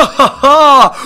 Oh,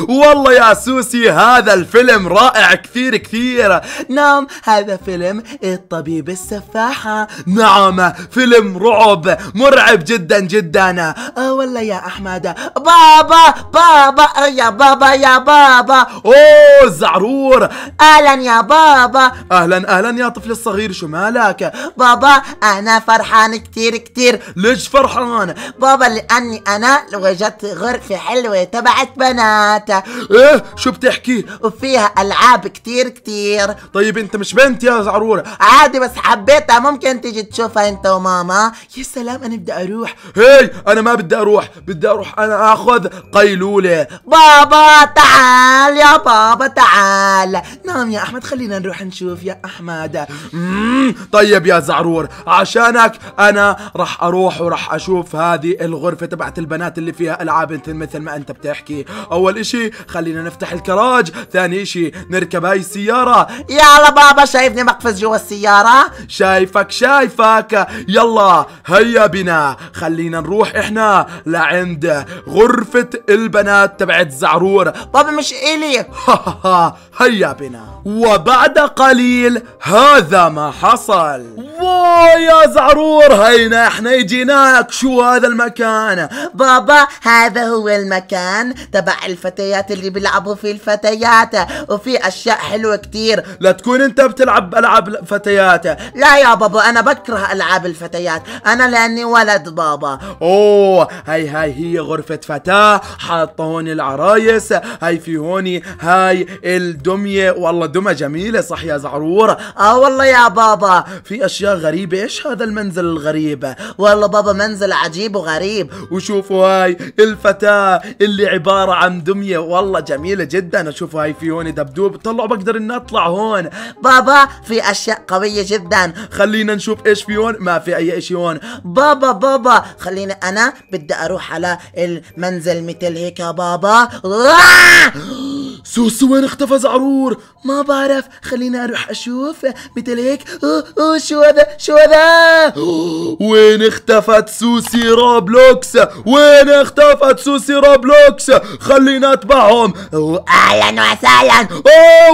والله يا سوسي هذا الفيلم رائع كثير كثير نعم هذا فيلم الطبيب السفاحة نعم فيلم رعب مرعب جدا جدا آه والله يا أحمد بابا بابا يا بابا يا بابا أوه زعرور أهلا يا بابا أهلا أهلا يا طفل الصغير شو مالك بابا أنا فرحان كثير كثير ليش فرحان بابا لأني أنا وجدت غرفة حلوة تبعت بنات ثلاثة ايه شو بتحكي وفيها العاب كتير كتير طيب انت مش بنت يا زعرورة عادي بس حبيتها ممكن تيجي تشوفها انت وماما يا سلام انا بدي اروح هي انا ما بدي اروح بدي اروح انا اخذ قيلولة بابا تعال يا بابا تعال نعم يا احمد خلينا نروح نشوف يا احمد مم. طيب يا زعرور عشانك انا رح اروح وراح اشوف هذه الغرفة تبعت البنات اللي فيها العاب مثل ما انت بتحكي اول اشي شيء خلينا نفتح الكراج ثاني شيء نركب هاي السيارة يلا بابا شايفني مقفز جوا السيارة شايفك شايفك يلا هيا بنا خلينا نروح احنا لعند غرفة البنات تبعت زعرور طب مش الي هيا بنا وبعد قليل هذا ما حصل واو يا زعرور هينا احنا يجيناك شو هذا المكان بابا هذا هو المكان تبع الفتيات اللي بيلعبوا فيه الفتيات وفي اشياء حلوه كتير لا تكون انت بتلعب العاب فتيات لا يا بابا انا بكره العاب الفتيات انا لاني ولد بابا اوه هاي هاي هي غرفه فتاه حاطه هون العرايس هاي في هون هاي الدور دميه والله دمى جميله صح يا زعروره اه والله يا بابا في اشياء غريبه ايش هذا المنزل الغريب والله بابا منزل عجيب وغريب وشوفوا هاي الفتاه اللي عباره عن دميه والله جميله جدا شوفوا هاي في هون دبدوب طلعوا بقدر اني اطلع هون بابا في اشياء قويه جدا خلينا نشوف ايش في هون ما في اي شيء هون بابا بابا خليني انا بدي اروح على المنزل مثل هيك يا بابا آه! سوسو وين اختفى زعرور ما بعرف خليني اروح اشوف مثل هيك اوه اوه شو هذا شو هذا وين اختفت سوسي رابلوكس وين اختفت سوسي رابلوكس خليني اتبعهم اهلا وسهلا اوه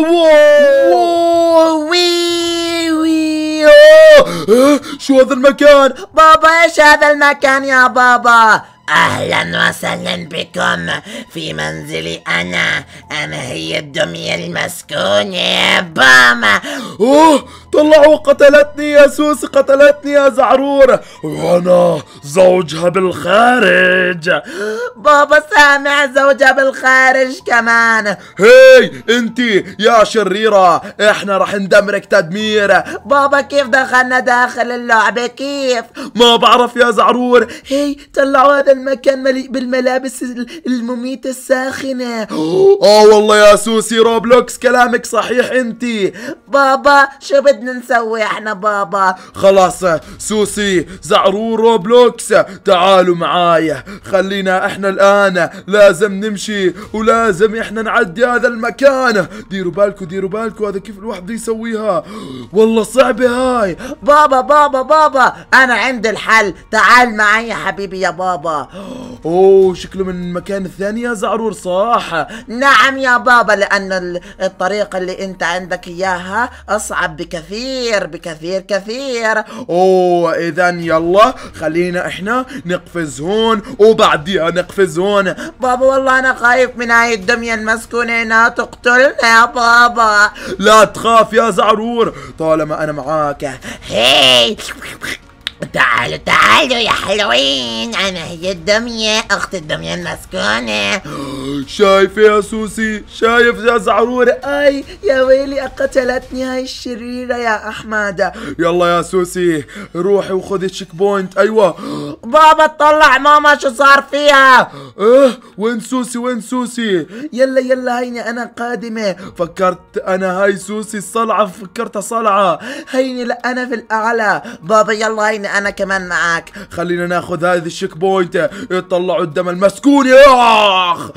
وي وي أوه. أه، شو هذا المكان بابا ايش هذا المكان يا بابا أهلا وسهلا بكم في منزلي أنا أنا هي الدمية المسكونة بام أوه طلعوا قتلتني يا سوسي قتلتني يا زعرور وأنا زوجها بالخارج بابا سامع زوجها بالخارج كمان هي انت يا شريرة احنا رح ندمرك تدمير بابا كيف دخلنا داخل اللعبة كيف ما بعرف يا زعرور هي طلعوا هذا المكان مليء بالملابس المميتة الساخنة اه والله يا سوسي روبلوكس كلامك صحيح انت بابا شو بدنا بدنا نسوي احنا بابا خلاص سوسي زعرور روبلوكس تعالوا معايا خلينا احنا الان لازم نمشي ولازم احنا نعدي هذا المكان ديروا بالكم ديروا بالكم هذا كيف الواحد بده يسويها والله صعبة هاي بابا بابا بابا انا عندي الحل تعال معي يا حبيبي يا بابا اوه شكله من المكان الثاني يا زعرور صح نعم يا بابا لان الطريقة اللي انت عندك اياها اصعب بكثير بكثير بكثير كثير اوه اذا يلا خلينا احنا نقفز هون وبعديها نقفز هون بابا والله انا خايف من هاي الدمية المسكونة انها تقتلنا يا بابا لا تخاف يا زعرور طالما انا معاك هي تعالوا تعالوا يا حلوين انا هي الدمية اخت الدمية المسكونة شايف يا سوسي شايف يا زعرورة اي يا ويلي قتلتني هاي الشريرة يا احمد يلا يا سوسي روحي وخذي تشيك بوينت ايوه بابا اطلع ماما شو صار فيها اه وين سوسي وين سوسي يلا يلا هيني انا قادمة فكرت انا هاي سوسي الصلعة فكرتها صلعة هيني لا انا في الاعلى بابا يلا هيني خليني انا كمان معاك خلينا ناخذ هذه الشيك بوينت اطلعوا الدم المسكون يا اخ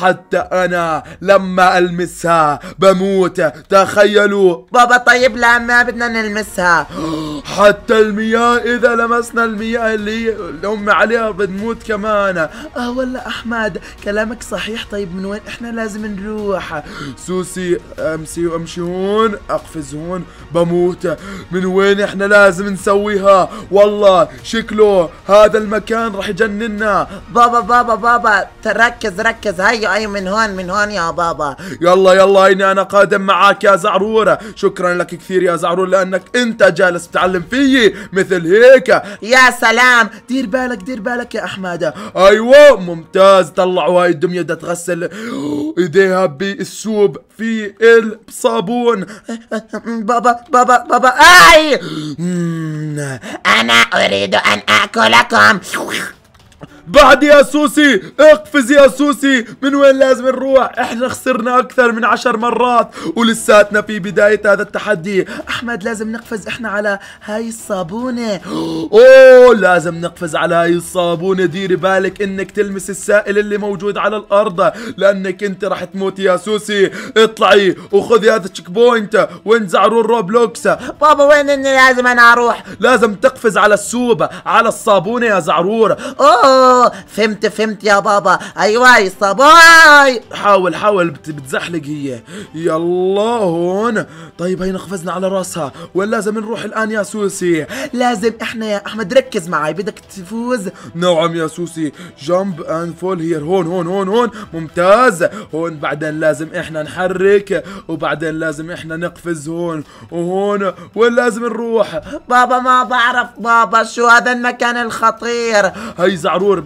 حتى انا لما المسها بموت تخيلوا بابا طيب لا ما بدنا نلمسها حتى المياه اذا لمسنا المياه اللي الام عليها بنموت كمان اه والله احمد كلامك صحيح طيب من وين احنا لازم نروح سوسي امسي وامشي هون اقفز هون بموت من وين احنا لازم نسويها والله شكله هذا المكان رح يجننا بابا بابا بابا تركز ركز هيا اي من هون من هون يا بابا يلا يلا هيني انا قادم معك يا زعرورة شكرا لك كثير يا زعرور لانك انت جالس بتعلم فيي مثل هيك يا سلام دير بالك دير بالك يا احمادة ايوه ممتاز طلعوا هاي الدمية بدها تغسل ايديها بالسوب في الصابون بابا بابا بابا اي انا اريد ان اكلكم بعد يا سوسي اقفز يا سوسي من وين لازم نروح احنا خسرنا اكثر من عشر مرات ولساتنا في بداية هذا التحدي احمد لازم نقفز احنا على هاي الصابونة اوه لازم نقفز على هاي الصابونة ديري بالك انك تلمس السائل اللي موجود على الارض لانك انت راح تموت يا سوسي اطلعي وخذي هذا التشيك بوينت وانزعروا روبلوكس بابا وين اني لازم انا اروح لازم تقفز على السوبة على الصابونة يا زعرور اوه فهمت فهمت يا بابا ايوه يا صباي حاول حاول بتزحلق هي يلا هون طيب هي قفزنا على راسها ولا لازم نروح الان يا سوسي لازم احنا يا احمد ركز معي بدك تفوز نعم يا سوسي جامب اند فول هير هون هون هون هون ممتاز هون بعدين لازم احنا نحرك وبعدين لازم احنا نقفز هون وهون وين لازم نروح بابا ما بعرف بابا شو هذا المكان الخطير هي زعرور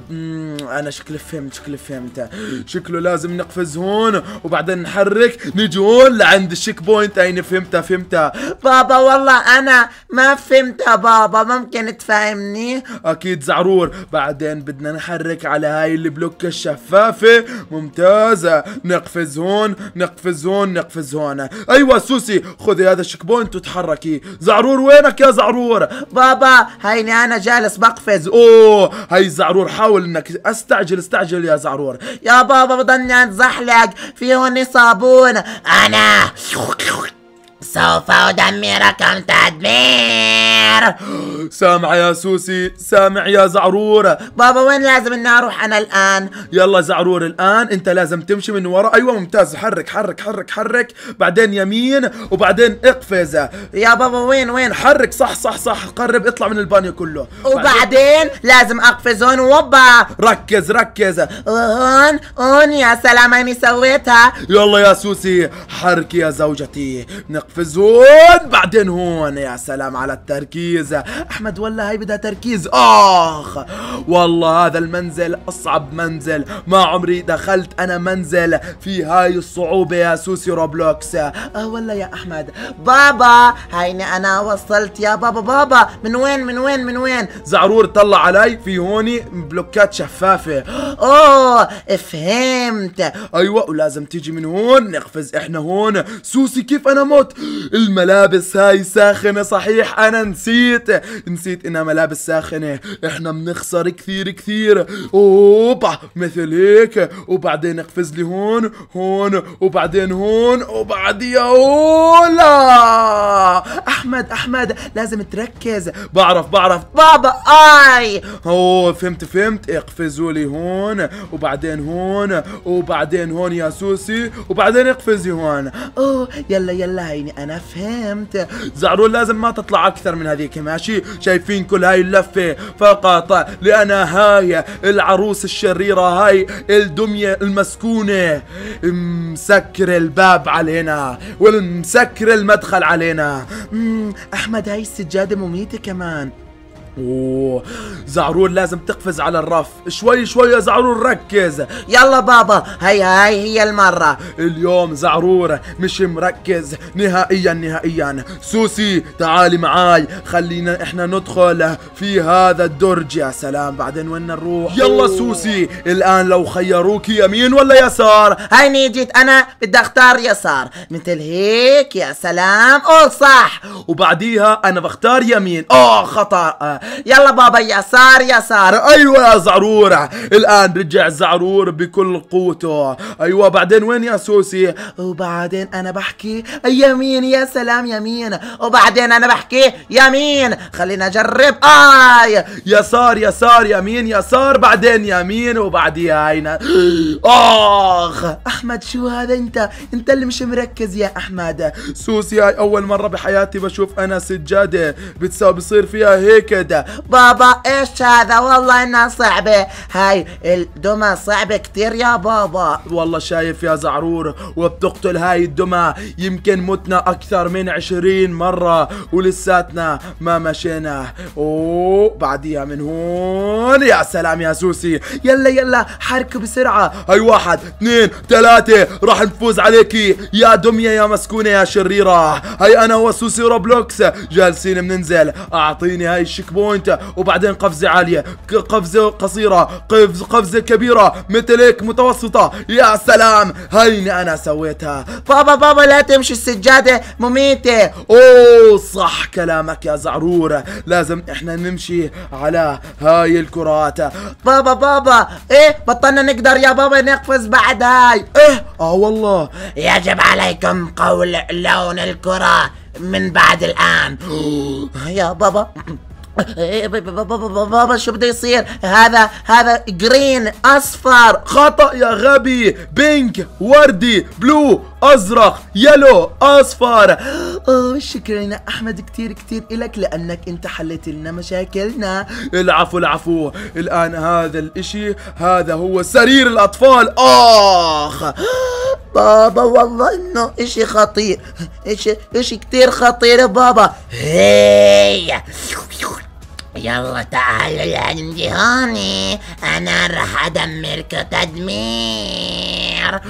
انا شكله فهمت شكله فهمت شكله لازم نقفز هون وبعدين نحرك نجي هون لعند الشيك بوينت هيني فهمتها فهمتها بابا والله انا ما فهمتها بابا ممكن تفهمني اكيد زعرور بعدين بدنا نحرك على هاي البلوكة الشفافة ممتازة نقفز هون نقفز هون نقفز هون ايوه سوسي خذي هذا الشيك بوينت وتحركي زعرور وينك يا زعرور بابا هيني انا جالس بقفز اوه هاي زعرور حاول حاول انك استعجل استعجل يا زعرور يا بابا بضلني اتزحلق فيهم صابون انا سوف أدمركم تدمير سامع يا سوسي سامع يا زعرور بابا وين لازم اني اروح انا الان يلا زعرور الان انت لازم تمشي من ورا ايوه ممتاز حرك حرك حرك حرك بعدين يمين وبعدين اقفز يا بابا وين وين حرك صح صح صح قرب اطلع من البانيو كله وبعدين, بعدين... لازم اقفز هون وبا ركز ركز هون هون يا سلام اني سويتها يلا يا سوسي حركي يا زوجتي نقفز هون بعدين هون يا سلام على التركيز احمد والله هاي بدها تركيز اخ والله هذا المنزل اصعب منزل ما عمري دخلت انا منزل في هاي الصعوبة يا سوسي روبلوكس اه والله يا احمد بابا هيني انا وصلت يا بابا بابا من وين من وين من وين زعرور طلع علي في هوني بلوكات شفافة اوه فهمت ايوه ولازم تيجي من هون نقفز احنا هون هون سوسي كيف انا مت الملابس هاي ساخنة صحيح انا نسيت نسيت انها ملابس ساخنة احنا بنخسر كثير كثير اوبا مثل هيك وبعدين اقفز لي هون هون وبعدين هون وبعد يا لا احمد احمد لازم تركز بعرف بعرف بابا اي هو فهمت فهمت اقفزوا لي هون وبعدين هون وبعدين هون يا سوسي وبعدين اقفزي هون الان اوه يلا يلا هيني انا فهمت زعرول لازم ما تطلع اكثر من هذيك ماشي شايفين كل هاي اللفه فقط لان هاي العروس الشريره هاي الدميه المسكونه مسكر الباب علينا والمسكر المدخل علينا احمد هاي السجاده مميته كمان اوه زعرور لازم تقفز على الرف شوي شوي يا زعرور ركز يلا بابا هي هاي هي المرة اليوم زعرور مش مركز نهائيا نهائيا سوسي تعالي معاي خلينا احنا ندخل في هذا الدرج يا سلام بعدين وين نروح يلا سوسي الان لو خيروك يمين ولا يسار هاي جيت انا بدي اختار يسار مثل هيك يا سلام اوه صح وبعديها انا بختار يمين اوه خطأ يلا بابا يسار يسار ايوه يا زعرور الان رجع زعرور بكل قوته ايوه بعدين وين يا سوسي وبعدين انا بحكي يمين يا سلام يمين وبعدين انا بحكي يمين خلينا اجرب اي يسار يسار يمين يسار بعدين يمين وبعديها هينا اخ احمد شو هذا انت انت اللي مش مركز يا احمد سوسي هاي اول مره بحياتي بشوف انا سجاده بتصير فيها هيك ده كده بابا ايش هذا والله انها صعبة هاي الدمى صعبة كتير يا بابا والله شايف يا زعرور وبتقتل هاي الدمى يمكن متنا اكثر من عشرين مرة ولساتنا ما مشينا وبعديها بعديها من هون يا سلام يا سوسي يلا يلا حركوا بسرعة هاي واحد اثنين ثلاثة راح نفوز عليكي يا دمية يا مسكونة يا شريرة هاي انا وسوسي روبلوكس جالسين بننزل اعطيني هاي الشكبة بوينت وبعدين قفزه عاليه قفزه قصيره قفز قفزه كبيره مثل هيك متوسطه يا سلام هيني انا سويتها بابا بابا لا تمشي السجاده مميته اوه صح كلامك يا زعرور لازم احنا نمشي على هاي الكرات بابا بابا ايه بطلنا نقدر يا بابا نقفز بعد هاي ايه اه والله يجب عليكم قول لون الكره من بعد الآن يا بابا بابا شو بده يصير هذا هذا جرين اصفر خطا يا غبي بينك وردي بلو ازرق يلو اصفر شكرا يا احمد كثير كثير لك لانك انت حليت لنا مشاكلنا العفو العفو الان هذا الاشي هذا هو سرير الاطفال اخ بابا والله انه اشي خطير اشي اشي كتير خطير بابا هي يلا تعالوا لعندي هوني انا راح ادمرك تدمير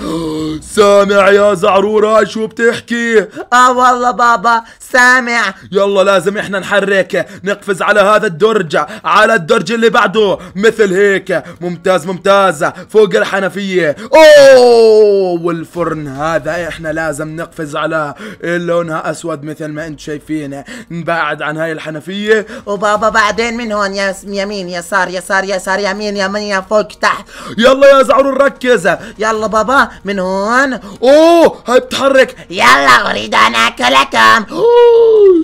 سامع يا زعرورة شو بتحكي اه والله بابا سامع يلا لازم احنا نحرك نقفز على هذا الدرج على الدرج اللي بعده مثل هيك ممتاز ممتاز فوق الحنفية اوه والفرن هذا احنا لازم نقفز على لونها اسود مثل ما انت شايفين نبعد عن هاي الحنفية وبابا بعد بعدين من هون يا يمين يسار يسار يسار يمين يمين يا فوق تحت يلا يا زعرور ركز يلا بابا من هون اوه هاي بتحرك يلا اريد ان اكلكم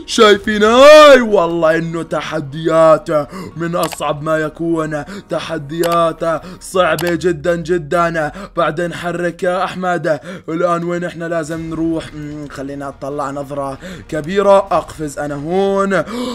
شايفين هاي والله انه تحديات من اصعب ما يكون تحديات صعبه جدا جدا بعدين حرك يا احمد الان وين احنا لازم نروح خلينا اطلع نظره كبيره اقفز انا هون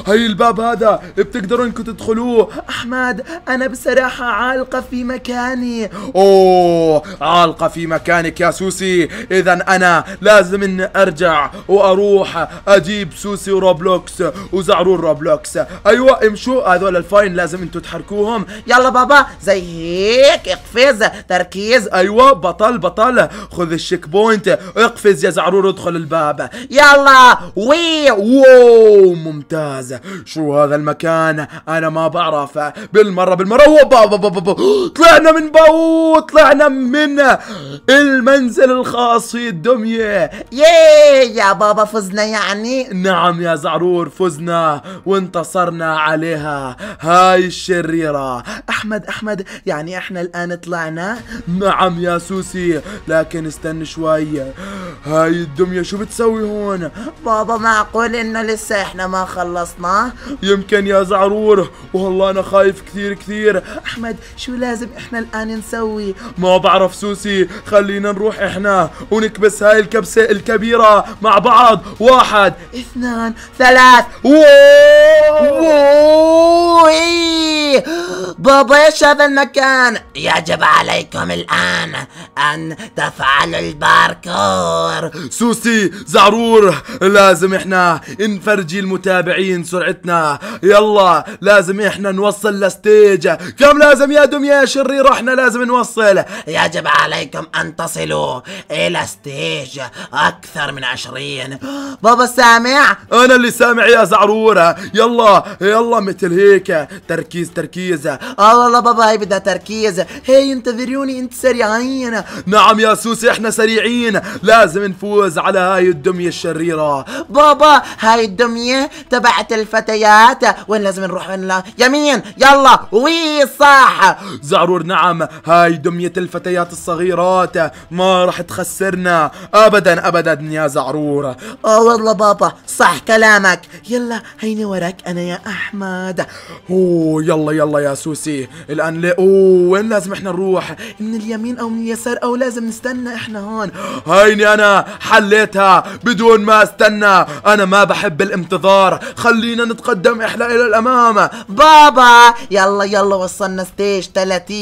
هاي الباب هذا بتقدر تقدروا انكم تدخلوه احمد انا بصراحة عالقة في مكاني اوه عالقة في مكانك يا سوسي اذا انا لازم اني ارجع واروح اجيب سوسي وروبلوكس وزعرور روبلوكس ايوه امشوا هذول الفاين لازم انتم تحركوهم يلا بابا زي هيك اقفز تركيز ايوه بطل بطل خذ الشيك بوينت اقفز يا زعرور ادخل الباب يلا وي واو ممتاز شو هذا المكان انا انا ما بعرف بالمره بالمره طلعنا من باو طلعنا من المنزل الخاص في الدميه ياي يا بابا فزنا يعني نعم يا زعرور فزنا وانتصرنا عليها هاي الشريره احمد احمد يعني احنا الان طلعنا نعم يا سوسي لكن استنى شوي هاي الدميه شو بتسوي هون بابا معقول انه لسه احنا ما خلصنا يمكن يا زعرور العرور والله انا خايف كثير كثير احمد شو لازم احنا الان نسوي ما بعرف سوسي خلينا نروح احنا ونكبس هاي الكبسة الكبيرة مع بعض واحد اثنان ثلاث بابا ايش هذا المكان يجب عليكم الان ان تفعلوا الباركور سوسي زعرور لازم احنا نفرجي المتابعين سرعتنا يلا الله لازم احنا نوصل لستيج كم لازم يا دمية يا شرير احنا لازم نوصل يجب عليكم ان تصلوا الى ستيج اكثر من عشرين بابا سامع انا اللي سامع يا زعرورة يلا يلا مثل هيك تركيز تركيز اه والله بابا هي بدها تركيز هي انتظروني انت سريعين نعم يا سوسي احنا سريعين لازم نفوز على هاي الدمية الشريرة بابا هاي الدمية تبعت الفتيات وين لازم لازم نروح من يمين يلا وي صح زعرور نعم هاي دمية الفتيات الصغيرات ما راح تخسرنا ابدا ابدا يا زعرور اه والله بابا صح كلامك يلا هيني وراك انا يا احمد اوه يلا يلا يا سوسي الان لا اوه وين لازم احنا نروح من اليمين او من اليسار او لازم نستنى احنا هون هيني انا حليتها بدون ما استنى انا ما بحب الانتظار خلينا نتقدم احنا الى الامام ماما بابا يلا يلا وصلنا ستيج 30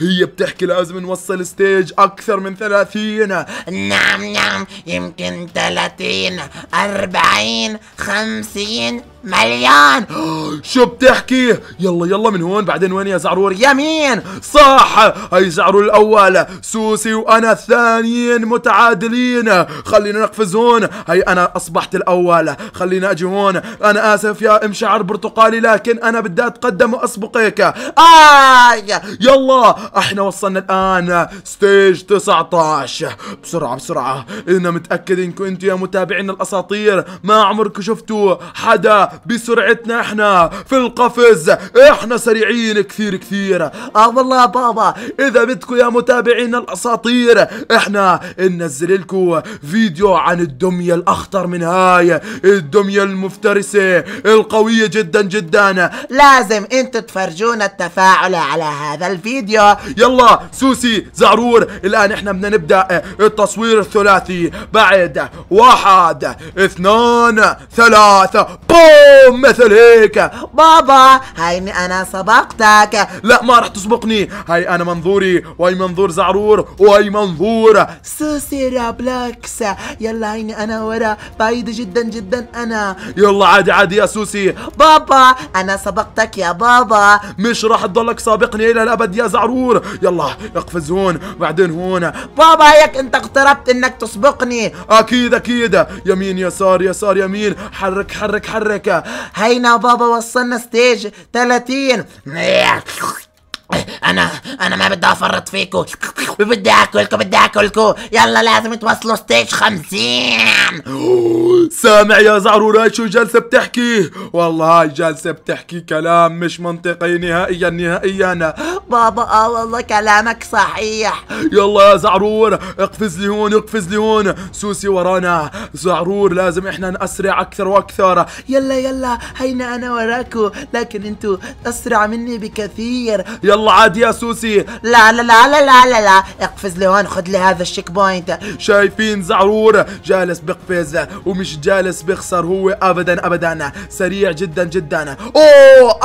هي بتحكي لازم نوصل ستيج اكثر من 30 نعم نعم يمكن 30 40 50 مليان شو بتحكي يلا يلا من هون بعدين وين يا زعرور يمين صح هي زعرور الاول سوسي وانا الثانيين متعادلين خلينا نقفز هون هي انا اصبحت الاول خلينا اجي هون انا اسف يا ام شعر برتقالي لكن انا بدي اتقدم واسبقك آي يلا احنا وصلنا الان ستيج 19 بسرعه بسرعه انا متاكد انكم انتم يا متابعينا الاساطير ما عمركم شفتوا حدا بسرعتنا احنا في القفز احنا سريعين كثير كثير اه والله بابا اذا بدكم يا متابعينا الاساطير احنا ننزل لكم فيديو عن الدمية الاخطر من هاي الدمية المفترسة القوية جدا جدا لازم انتوا تفرجونا التفاعل على هذا الفيديو يلا سوسي زعرور الان احنا بدنا نبدأ التصوير الثلاثي بعد واحد اثنان ثلاثة بوم مثل هيك بابا هيني انا سبقتك لا ما رح تسبقني هاي انا منظوري وهي منظور زعرور وهي منظور سوسي رابلاكس يلا هيني انا ورا بعيد جدا جدا انا يلا عادي عادي يا سوسي بابا انا سبقتك يا بابا مش راح تضلك سابقني الى الابد يا زعرور يلا اقفز هون بعدين هون بابا هيك انت اقتربت انك تسبقني اكيد اكيد يمين يسار يسار يمين حرك حرك حرك هينا بابا وصلنا ستيج 30 انا انا ما بدي افرط فيكو بدي اكلكو بدي اكلكو يلا لازم توصلوا ستيج 50 سامع يا زعرورات شو جالسه بتحكي والله هاي جالسه بتحكي كلام مش منطقي نهائيا نهائيا بابا اه والله كلامك صحيح يلا يا زعرور اقفز لي هون اقفز لي هون سوسي ورانا زعرور لازم احنا نأسرع اكثر واكثر يلا يلا هينا انا وراكو لكن انتو اسرع مني بكثير يلا عاد يا سوسي لا لا لا لا لا لا, لا. اقفز لهون خذ لي هذا الشيك بوينت شايفين زعرور جالس بقفز ومش جالس بخسر هو ابدا ابدا سريع جدا جدا اوه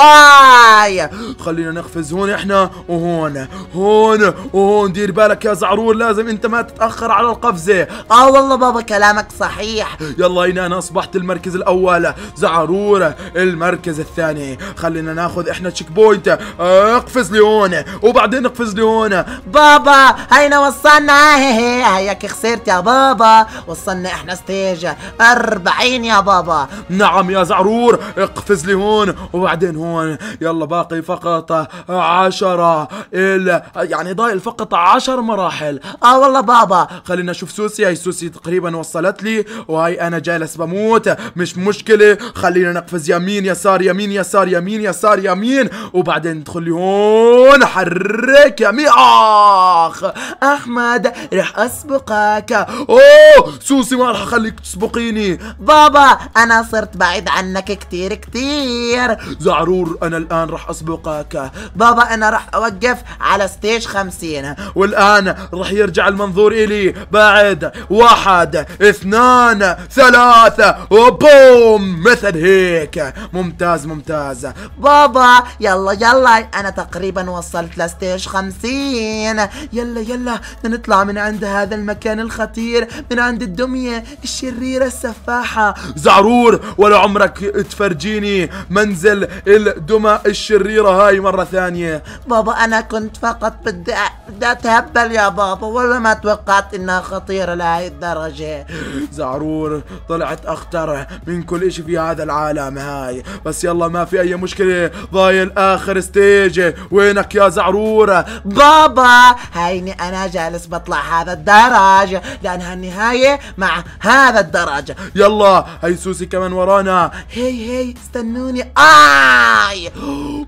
اي خلينا نقفز هون احنا وهون هون وهون دير بالك يا زعرور لازم انت ما تتاخر على القفزه اه والله بابا كلامك صحيح يلا هنا انا اصبحت المركز الاول زعرور المركز الثاني خلينا ناخذ احنا تشيك بوينت اقفز لهون هون وبعدين اقفز لهون بابا هينا وصلنا آه، هي هيك خسرت يا بابا وصلنا احنا ستيج 40 يا بابا نعم يا زعرور اقفز لهون وبعدين هون يلا باقي فقط 10 ال... يعني ضايل فقط 10 مراحل اه والله بابا خلينا نشوف سوسي هي سوسي تقريبا وصلت لي وهي انا جالس بموت مش مشكله خلينا نقفز يمين يسار يمين يسار يمين يسار يمين وبعدين ندخل لهون ونحرك يا مي اخ احمد رح اسبقك اوه سوسي ما رح اخليك تسبقيني بابا انا صرت بعيد عنك كتير كتير زعرور انا الان رح اسبقك بابا انا رح اوقف على ستيج خمسين والان رح يرجع المنظور الي بعد واحد اثنان ثلاثة وبوم مثل هيك ممتاز ممتاز بابا يلا يلا انا تقريبا وصلت لستيج خمسين يلا يلا نطلع من عند هذا المكان الخطير من عند الدمية الشريرة السفاحة زعرور ولا عمرك تفرجيني منزل الدمى الشريرة هاي مرة ثانية بابا أنا كنت فقط بدي بدي أتهبل يا بابا ولا ما توقعت إنها خطيرة لهي الدرجة زعرور طلعت أخطر من كل إشي في هذا العالم هاي بس يلا ما في أي مشكلة ضايل آخر ستيج وينك لك يا زعرور بابا هيني انا جالس بطلع هذا الدرج لانها النهاية مع هذا الدرج يلا هي سوسي كمان ورانا هي هي استنوني اي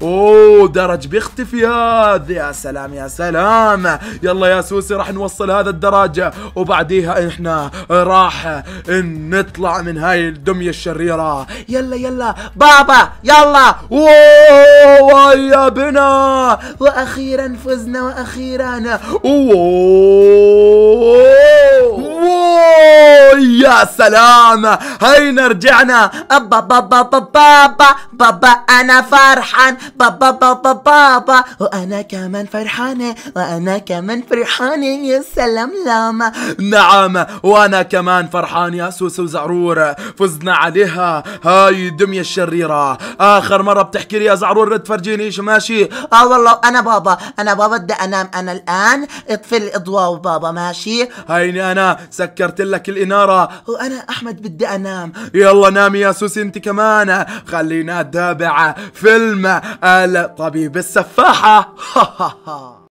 اوه درج بيختفي هذا يا سلام يا سلام يلا يا سوسي راح نوصل هذا الدرج وبعديها احنا راح نطلع من هاي الدمية الشريرة يلا يلا بابا يلا اوه يا بنا واخيرا فزنا واخيرا يا سلام هينا رجعنا ابا بابا بابا بابا انا فرحان بابا بابا بابا وانا كمان فرحانه وانا كمان فرحانه يا سلام لاما نعم وانا كمان فرحان يا سوسو وزعرور فزنا عليها هاي الدميه الشريره اخر مره بتحكي لي يا زعرور تفرجيني ايش ماشي اه والله انا بابا انا بابا بدي انام انا الان اطفي الاضواء بابا ماشي هيني انا سكرت لك الاناره وانا احمد بدي انام يلا نامي يا سوسي انت كمان خلينا نتابع فيلم الطبيب السفاحه